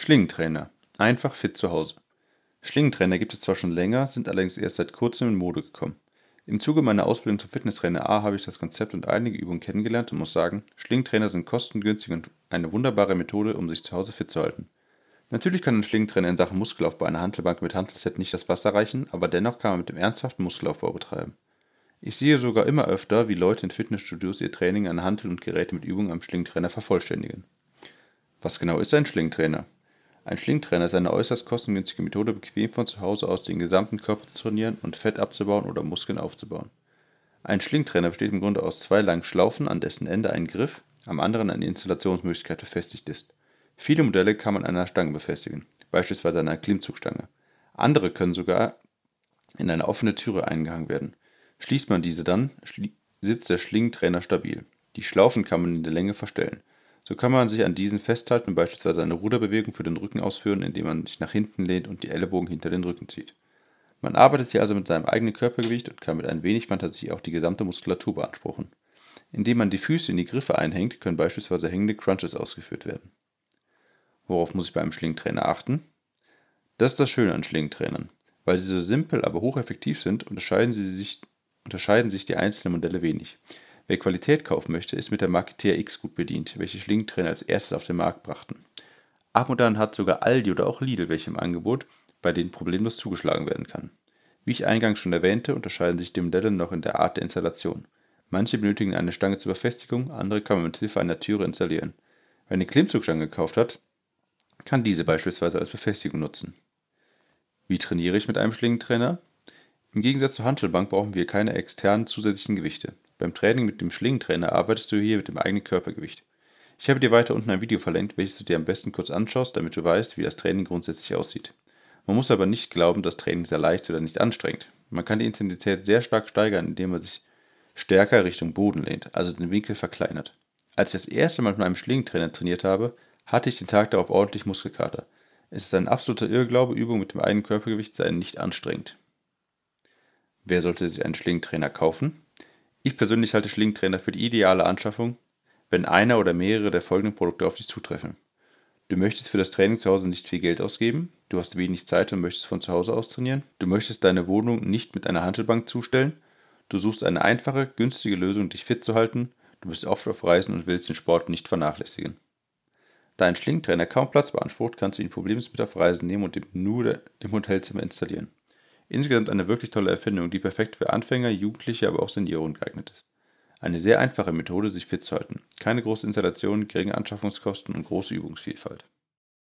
Schlingentrainer. Einfach fit zu Hause. Schlingentrainer gibt es zwar schon länger, sind allerdings erst seit kurzem in Mode gekommen. Im Zuge meiner Ausbildung zum Fitnesstrainer A habe ich das Konzept und einige Übungen kennengelernt und muss sagen, Schlingentrainer sind kostengünstig und eine wunderbare Methode, um sich zu Hause fit zu halten. Natürlich kann ein Schlingentrainer in Sachen Muskelaufbau einer Handelbank mit Handelset nicht das Wasser reichen, aber dennoch kann man mit dem ernsthaften Muskelaufbau betreiben. Ich sehe sogar immer öfter, wie Leute in Fitnessstudios ihr Training an Handel und Geräte mit Übungen am Schlingentrainer vervollständigen. Was genau ist ein Schlingentrainer? Ein Schlingtrainer ist eine äußerst kostengünstige Methode, bequem von zu Hause aus den gesamten Körper zu trainieren und Fett abzubauen oder Muskeln aufzubauen. Ein Schlingtrainer besteht im Grunde aus zwei langen Schlaufen, an dessen Ende ein Griff, am anderen eine Installationsmöglichkeit befestigt ist. Viele Modelle kann man an einer Stange befestigen, beispielsweise an einer Klimmzugstange. Andere können sogar in eine offene Türe eingehangen werden. Schließt man diese dann, sitzt der Schlingtrainer stabil. Die Schlaufen kann man in der Länge verstellen. So kann man sich an diesen festhalten und beispielsweise eine Ruderbewegung für den Rücken ausführen, indem man sich nach hinten lehnt und die Ellenbogen hinter den Rücken zieht. Man arbeitet hier also mit seinem eigenen Körpergewicht und kann mit ein wenig Fantasie auch die gesamte Muskulatur beanspruchen. Indem man die Füße in die Griffe einhängt, können beispielsweise hängende Crunches ausgeführt werden. Worauf muss ich beim Schlingentrainer achten? Das ist das Schöne an Schlingentrainern. Weil sie so simpel, aber hocheffektiv sind, unterscheiden, sie sich, unterscheiden sich die einzelnen Modelle wenig. Wer Qualität kaufen möchte, ist mit der Marke TRX gut bedient, welche Schlingentrainer als erstes auf den Markt brachten. Ab und an hat sogar Aldi oder auch Lidl welche im Angebot, bei denen problemlos zugeschlagen werden kann. Wie ich eingangs schon erwähnte, unterscheiden sich die Modelle noch in der Art der Installation. Manche benötigen eine Stange zur Befestigung, andere kann man mit Hilfe einer Türe installieren. Wer eine Klimmzugstange gekauft hat, kann diese beispielsweise als Befestigung nutzen. Wie trainiere ich mit einem Schlingentrainer? Im Gegensatz zur Handelbank brauchen wir keine externen zusätzlichen Gewichte. Beim Training mit dem Schlingentrainer arbeitest du hier mit dem eigenen Körpergewicht. Ich habe dir weiter unten ein Video verlinkt, welches du dir am besten kurz anschaust, damit du weißt, wie das Training grundsätzlich aussieht. Man muss aber nicht glauben, dass Training sehr leicht oder nicht anstrengend. Man kann die Intensität sehr stark steigern, indem man sich stärker Richtung Boden lehnt, also den Winkel verkleinert. Als ich das erste Mal mit meinem Schlingentrainer trainiert habe, hatte ich den Tag darauf ordentlich Muskelkater. Es ist ein absoluter Irrglaube, Übungen mit dem eigenen Körpergewicht seien nicht anstrengend. Wer sollte sich einen Schlingentrainer kaufen? Ich persönlich halte Schlingentrainer für die ideale Anschaffung, wenn einer oder mehrere der folgenden Produkte auf dich zutreffen. Du möchtest für das Training zu Hause nicht viel Geld ausgeben, du hast wenig Zeit und möchtest von zu Hause aus trainieren, du möchtest deine Wohnung nicht mit einer Handelbank zustellen, du suchst eine einfache, günstige Lösung, dich fit zu halten, du bist oft auf Reisen und willst den Sport nicht vernachlässigen. Da ein Schlingentrainer kaum Platz beansprucht, kannst du ihn problemlos mit auf Reisen nehmen und ihn nur im Hotelzimmer installieren. Insgesamt eine wirklich tolle Erfindung, die perfekt für Anfänger, Jugendliche, aber auch Senioren geeignet ist. Eine sehr einfache Methode, sich fit zu halten. Keine große Installation, geringe Anschaffungskosten und große Übungsvielfalt.